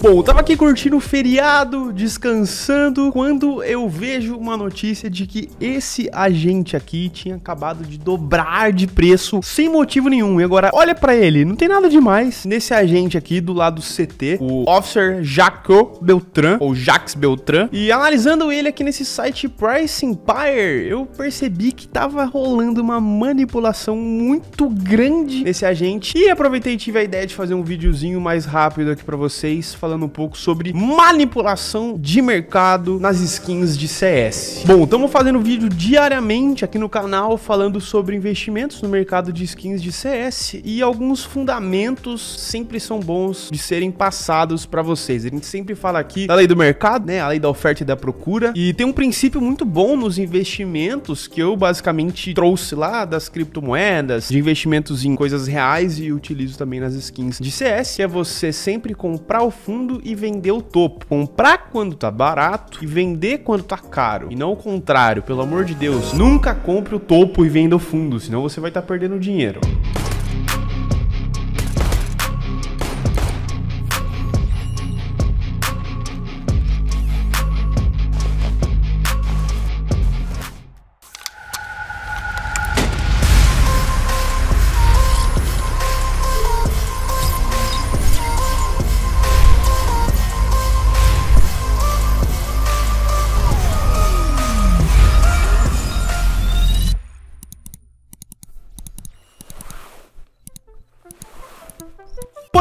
Bom, tava aqui curtindo o feriado, descansando, quando eu vejo uma notícia de que esse agente aqui tinha acabado de dobrar de preço sem motivo nenhum. E agora, olha para ele, não tem nada demais nesse agente aqui do lado CT, o Officer Jaco Beltran, ou Jax Beltran. E analisando ele aqui nesse site Price Empire, eu percebi que tava rolando uma manipulação muito grande nesse agente. E aproveitei e tive a ideia de fazer um videozinho mais rápido aqui para vocês falando um pouco sobre manipulação de mercado nas skins de CS. Bom, estamos fazendo vídeo diariamente aqui no canal falando sobre investimentos no mercado de skins de CS e alguns fundamentos sempre são bons de serem passados para vocês. A gente sempre fala aqui da lei do mercado, né? A lei da oferta e da procura. E tem um princípio muito bom nos investimentos que eu basicamente trouxe lá das criptomoedas, de investimentos em coisas reais e utilizo também nas skins de CS, que é você sempre comprar o fundo fundo e vender o topo. Comprar quando tá barato e vender quando tá caro. E não o contrário, pelo amor de Deus. Nunca compre o topo e venda o fundo, senão você vai estar tá perdendo dinheiro.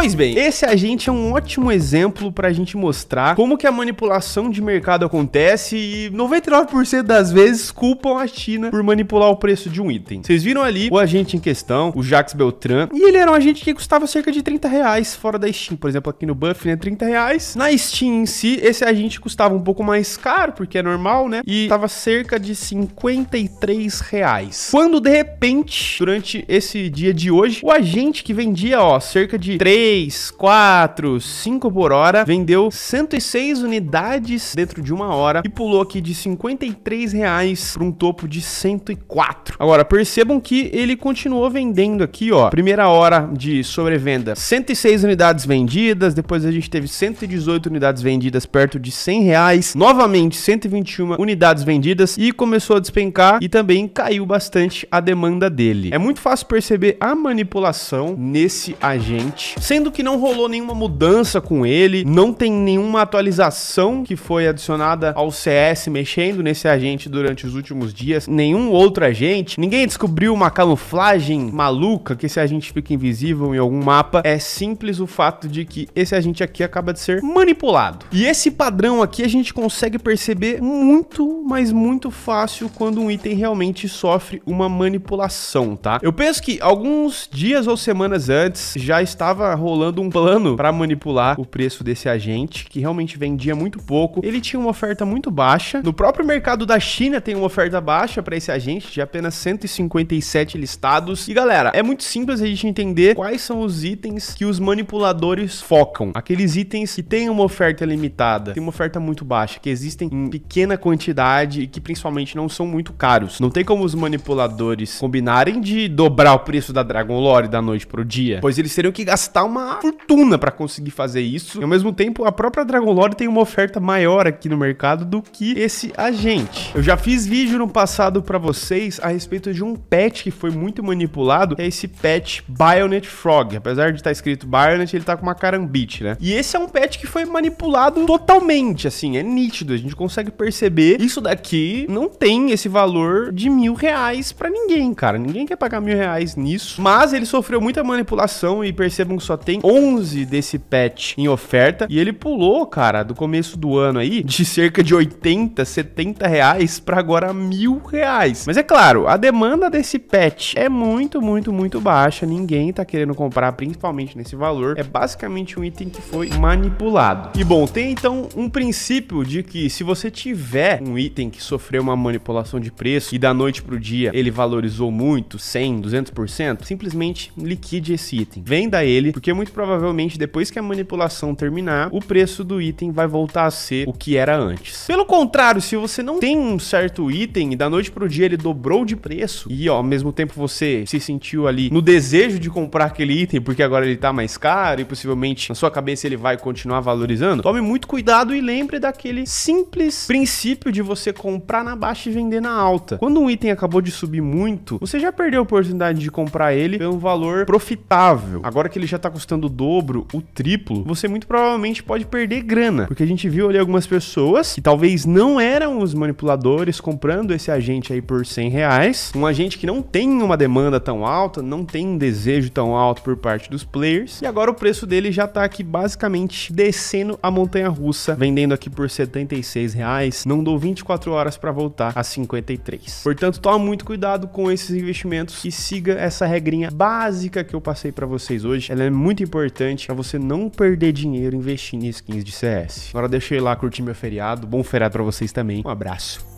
Pois bem, esse agente é um ótimo exemplo para a gente mostrar como que a manipulação de mercado acontece e 99% das vezes culpam a China por manipular o preço de um item. Vocês viram ali o agente em questão, o Jax Beltran, e ele era um agente que custava cerca de 30 reais fora da Steam, por exemplo, aqui no Buff, né, 30 reais. Na Steam em si, esse agente custava um pouco mais caro, porque é normal, né, e estava cerca de 53 reais. Quando, de repente, durante esse dia de hoje, o agente que vendia, ó, cerca de 3 3, 4, 5 por hora, vendeu 106 unidades dentro de uma hora e pulou aqui de 53 reais para um topo de 104. Agora, percebam que ele continuou vendendo aqui, ó, primeira hora de sobrevenda, 106 unidades vendidas, depois a gente teve 118 unidades vendidas perto de 100 reais, novamente 121 unidades vendidas e começou a despencar e também caiu bastante a demanda dele. É muito fácil perceber a manipulação nesse agente, Sendo que não rolou nenhuma mudança com ele, não tem nenhuma atualização que foi adicionada ao CS mexendo nesse agente durante os últimos dias, nenhum outro agente, ninguém descobriu uma camuflagem maluca que esse agente fica invisível em algum mapa. É simples o fato de que esse agente aqui acaba de ser manipulado. E esse padrão aqui a gente consegue perceber muito, mas muito fácil quando um item realmente sofre uma manipulação, tá? Eu penso que alguns dias ou semanas antes já estava rolando bolando um plano para manipular o preço desse agente, que realmente vendia muito pouco. Ele tinha uma oferta muito baixa. No próprio mercado da China tem uma oferta baixa para esse agente, de apenas 157 listados. E galera, é muito simples a gente entender quais são os itens que os manipuladores focam. Aqueles itens que têm uma oferta limitada, tem uma oferta muito baixa, que existem em pequena quantidade e que principalmente não são muito caros. Não tem como os manipuladores combinarem de dobrar o preço da Dragon Lore da noite pro dia, pois eles teriam que gastar uma uma fortuna para conseguir fazer isso. E ao mesmo tempo, a própria Dragon Lore tem uma oferta maior aqui no mercado do que esse agente. Eu já fiz vídeo no passado para vocês a respeito de um pet que foi muito manipulado, é esse pet Bionet Frog. Apesar de estar tá escrito Bionet, ele tá com uma carambite, né? E esse é um pet que foi manipulado totalmente, assim, é nítido, a gente consegue perceber. Isso daqui não tem esse valor de mil reais pra ninguém, cara. Ninguém quer pagar mil reais nisso, mas ele sofreu muita manipulação e percebam que só tem tem 11 desse patch em oferta e ele pulou, cara, do começo do ano aí de cerca de 80, 70 reais para agora mil reais. Mas é claro, a demanda desse patch é muito, muito, muito baixa. Ninguém tá querendo comprar, principalmente nesse valor. É basicamente um item que foi manipulado. E bom, tem então um princípio de que se você tiver um item que sofreu uma manipulação de preço e da noite pro dia ele valorizou muito, 100, 200%, simplesmente liquide esse item. Venda ele, porque porque muito provavelmente depois que a manipulação terminar, o preço do item vai voltar a ser o que era antes. Pelo contrário, se você não tem um certo item e da noite pro dia ele dobrou de preço e ó, ao mesmo tempo você se sentiu ali no desejo de comprar aquele item porque agora ele tá mais caro e possivelmente na sua cabeça ele vai continuar valorizando, tome muito cuidado e lembre daquele simples princípio de você comprar na baixa e vender na alta. Quando um item acabou de subir muito, você já perdeu a oportunidade de comprar ele um valor profitável. Agora que ele já tá com custando o dobro, o triplo, você muito provavelmente pode perder grana. Porque a gente viu ali algumas pessoas que talvez não eram os manipuladores comprando esse agente aí por 100 reais. Um agente que não tem uma demanda tão alta, não tem um desejo tão alto por parte dos players. E agora o preço dele já tá aqui basicamente descendo a montanha russa, vendendo aqui por 76 reais. Não dou 24 horas para voltar a 53. Portanto, toma muito cuidado com esses investimentos e siga essa regrinha básica que eu passei para vocês hoje. Ela é muito muito importante para você não perder dinheiro investindo em skins de CS. Agora deixei lá curtir meu feriado. Bom feriado para vocês também. Um abraço.